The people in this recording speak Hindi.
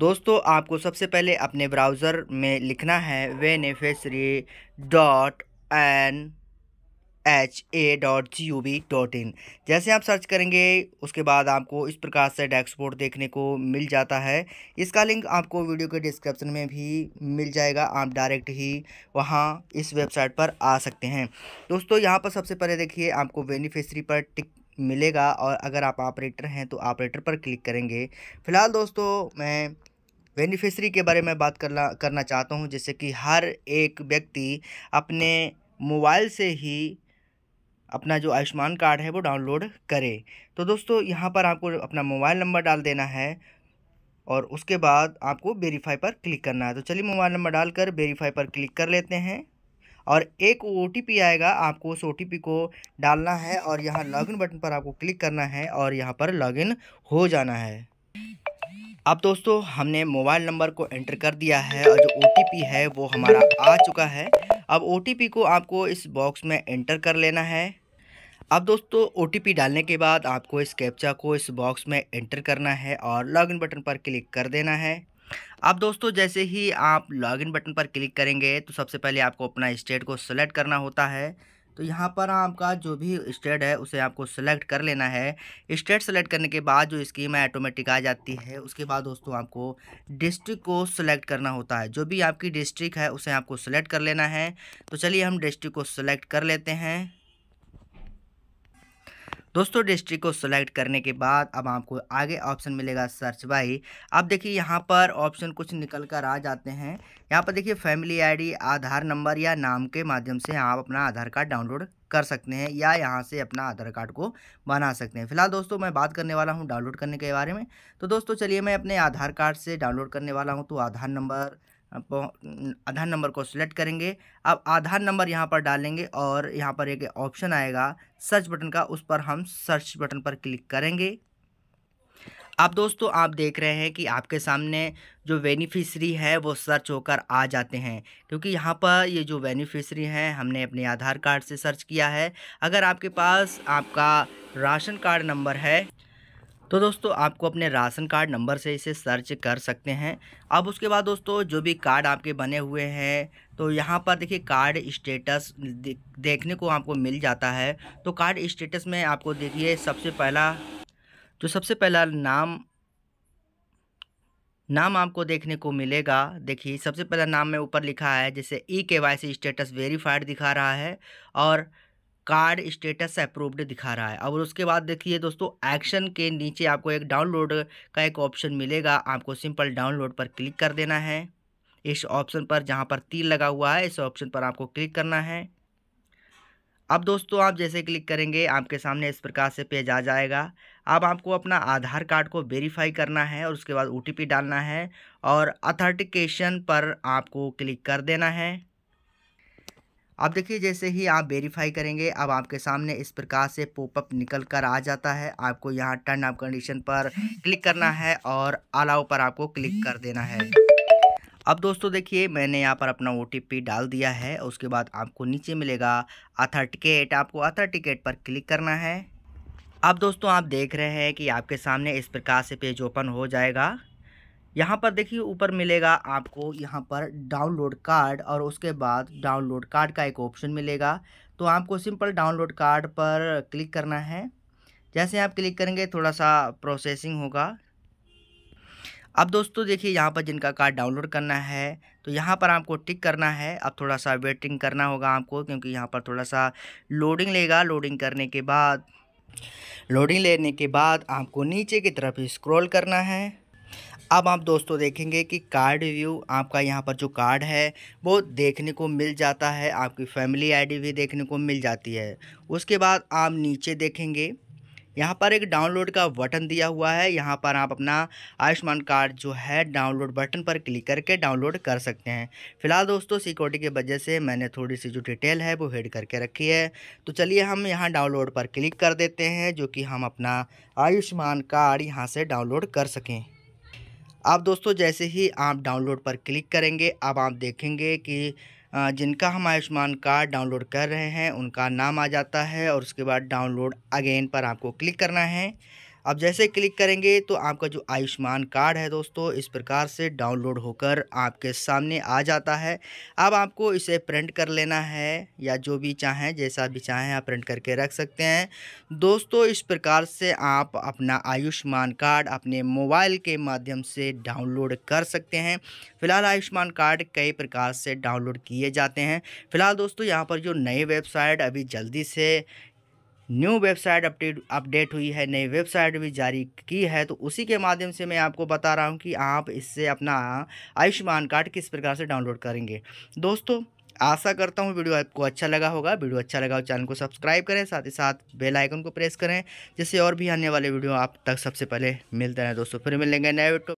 दोस्तों आपको सबसे पहले अपने ब्राउज़र में लिखना है beneficiary dot N H A dot G U V dot in जैसे आप सर्च करेंगे उसके बाद आपको इस प्रकार से डैशबोर्ड देखने को मिल जाता है इसका लिंक आपको वीडियो के डिस्क्रिप्शन में भी मिल जाएगा आप डायरेक्ट ही वहाँ इस वेबसाइट पर आ सकते हैं दोस्तों यहाँ पर सबसे पहले देखिए आपको बेनिफिशरी पर टिक मिलेगा और अगर आप ऑपरेटर हैं तो ऑपरेटर पर क्लिक करेंगे फ़िलहाल दोस्तों मैं बेनिफिशरी के बारे में बात करना करना चाहता हूं जैसे कि हर एक व्यक्ति अपने मोबाइल से ही अपना जो आयुष्मान कार्ड है वो डाउनलोड करे तो दोस्तों यहाँ पर आपको अपना मोबाइल नंबर डाल देना है और उसके बाद आपको वेरीफाई पर क्लिक करना है तो चलिए मोबाइल नंबर डालकर वेरीफाई पर क्लिक कर लेते हैं और एक ओ आएगा आपको उस ओ को डालना है और यहाँ लॉगिन बटन पर आपको क्लिक करना है और यहाँ पर लॉगिन हो जाना है अब दोस्तों हमने मोबाइल नंबर को एंटर कर दिया है और जो ओ है वो हमारा आ चुका है अब ओ को आपको इस बॉक्स में एंटर कर लेना है अब दोस्तों ओ डालने के बाद आपको इस कैप्चा को इस बॉक्स में एंटर करना है और लॉगिन बटन पर क्लिक कर देना है अब दोस्तों जैसे ही आप लॉगिन बटन पर क्लिक करेंगे तो सबसे पहले आपको अपना स्टेट को सिलेक्ट करना होता है तो यहाँ पर आपका जो भी स्टेट है उसे आपको सेलेक्ट कर लेना है स्टेट सेलेक्ट करने के बाद जो स्कीम है ऑटोमेटिक आ जाती है उसके बाद दोस्तों आपको डिस्ट्रिक्ट को सेलेक्ट करना होता है जो भी आपकी डिस्ट्रिक्ट है उसे आपको सेलेक्ट कर लेना है तो चलिए हम डिस्ट्रिक्ट को सेलेक्ट कर लेते हैं दोस्तों डिस्ट्रिक्ट को सिलेक्ट करने के बाद अब आपको आगे ऑप्शन मिलेगा सर्च बाई अब देखिए यहाँ पर ऑप्शन कुछ निकल कर आ जाते हैं यहाँ पर देखिए फैमिली आईडी आधार नंबर या नाम के माध्यम से आप अपना आधार कार्ड डाउनलोड कर सकते हैं या यहाँ से अपना आधार कार्ड को बना सकते हैं फिलहाल दोस्तों मैं बात करने वाला हूँ डाउनलोड करने के बारे में तो दोस्तों चलिए मैं अपने आधार कार्ड से डाउनलोड करने वाला हूँ तो आधार नंबर आधार नंबर को सिलेक्ट करेंगे अब आधार नंबर यहाँ पर डालेंगे और यहाँ पर एक ऑप्शन आएगा सर्च बटन का उस पर हम सर्च बटन पर क्लिक करेंगे अब दोस्तों आप देख रहे हैं कि आपके सामने जो बेनिफिशरी है वो सर्च होकर आ जाते हैं क्योंकि यहाँ पर ये जो बेनिफिशरी हैं हमने अपने आधार कार्ड से सर्च किया है अगर आपके पास आपका राशन कार्ड नंबर है तो दोस्तों आपको अपने राशन कार्ड नंबर से इसे सर्च कर सकते हैं अब उसके बाद दोस्तों जो भी कार्ड आपके बने हुए हैं तो यहाँ पर देखिए कार्ड स्टेटस देखने को आपको मिल जाता है तो कार्ड स्टेटस में आपको देखिए सबसे पहला जो तो सबसे पहला नाम नाम आपको देखने को मिलेगा देखिए सबसे पहला नाम में ऊपर लिखा है जैसे ई के वाई स्टेटस वेरीफाइड दिखा रहा है और कार्ड स्टेटस अप्रूव्ड दिखा रहा है और उसके बाद देखिए दोस्तों एक्शन के नीचे आपको एक डाउनलोड का एक ऑप्शन मिलेगा आपको सिंपल डाउनलोड पर क्लिक कर देना है इस ऑप्शन पर जहाँ पर तीर लगा हुआ है इस ऑप्शन पर आपको क्लिक करना है अब दोस्तों आप जैसे क्लिक करेंगे आपके सामने इस प्रकार से पेज आ जाएगा अब आपको अपना आधार कार्ड को वेरीफाई करना है और उसके बाद ओ डालना है और अथेंटिकेशन पर आपको क्लिक कर देना है अब देखिए जैसे ही आप वेरीफाई करेंगे अब आपके सामने इस प्रकार से पोपअप निकल कर आ जाता है आपको यहाँ टर्न अप कंडीशन पर क्लिक करना है और अलाउ पर आपको क्लिक कर देना है अब दोस्तों देखिए मैंने यहाँ पर अपना ओ डाल दिया है उसके बाद आपको नीचे मिलेगा अथर्टिकेट आपको अथर्टिकेट पर क्लिक करना है अब दोस्तों आप देख रहे हैं कि आपके सामने इस प्रकार से पेज ओपन हो जाएगा यहाँ पर देखिए ऊपर मिलेगा आपको यहाँ पर डाउनलोड कार्ड और उसके बाद डाउनलोड कार्ड का एक ऑप्शन मिलेगा तो आपको सिंपल डाउनलोड कार्ड पर क्लिक करना है जैसे आप क्लिक करेंगे थोड़ा सा प्रोसेसिंग होगा अब दोस्तों देखिए यहाँ पर जिनका कार्ड डाउनलोड करना है तो यहाँ पर आपको टिक करना है अब थोड़ा सा वेटिंग करना होगा आपको क्योंकि यहाँ पर थोड़ा सा लोडिंग लेगा लोडिंग करने के बाद लोडिंग लेने के बाद आपको नीचे की तरफ स्क्रॉल करना है अब आप दोस्तों देखेंगे कि कार्ड व्यू आपका यहाँ पर जो कार्ड है वो देखने को मिल जाता है आपकी फैमिली आईडी भी देखने को मिल जाती है उसके बाद आप नीचे देखेंगे यहाँ पर एक डाउनलोड का बटन दिया हुआ है यहाँ पर आप अपना आयुष्मान कार्ड जो है डाउनलोड बटन पर क्लिक करके डाउनलोड कर सकते हैं फिलहाल दोस्तों सिक्योरिटी की वजह से मैंने थोड़ी सी जो डिटेल है वो हेड करके रखी है तो चलिए हम यहाँ डाउनलोड पर क्लिक कर देते हैं जो कि हम अपना आयुष्मान कार्ड यहाँ से डाउनलोड कर सकें आप दोस्तों जैसे ही आप डाउनलोड पर क्लिक करेंगे अब आप देखेंगे कि जिनका हम आयुष्मान कार्ड डाउनलोड कर रहे हैं उनका नाम आ जाता है और उसके बाद डाउनलोड अगेन पर आपको क्लिक करना है अब जैसे क्लिक करेंगे तो आपका जो आयुष्मान कार्ड है दोस्तों इस प्रकार से डाउनलोड होकर आपके सामने आ जाता है अब आपको इसे प्रिंट कर लेना है या जो भी चाहें जैसा भी चाहें आप प्रिंट करके रख सकते हैं दोस्तों इस प्रकार से आप अपना आयुष्मान कार्ड अपने मोबाइल के माध्यम से डाउनलोड कर सकते हैं फ़िलहाल आयुष्मान कार्ड कई प्रकार से डाउनलोड किए जाते हैं फ़िलहाल दोस्तों यहाँ पर जो नई वेबसाइट अभी जल्दी से न्यू वेबसाइट अपडेट अपडेट हुई है नई वेबसाइट भी जारी की है तो उसी के माध्यम से मैं आपको बता रहा हूँ कि आप इससे अपना आयुष्मान कार्ड किस प्रकार से डाउनलोड करेंगे दोस्तों आशा करता हूँ वीडियो आपको अच्छा लगा होगा वीडियो अच्छा लगा हो चैनल को सब्सक्राइब करें साथ ही साथ बेल आइकन को प्रेस करें जिससे और भी आने वाले वीडियो आप तक सबसे पहले मिलते रहें दोस्तों फिर मिलेंगे नए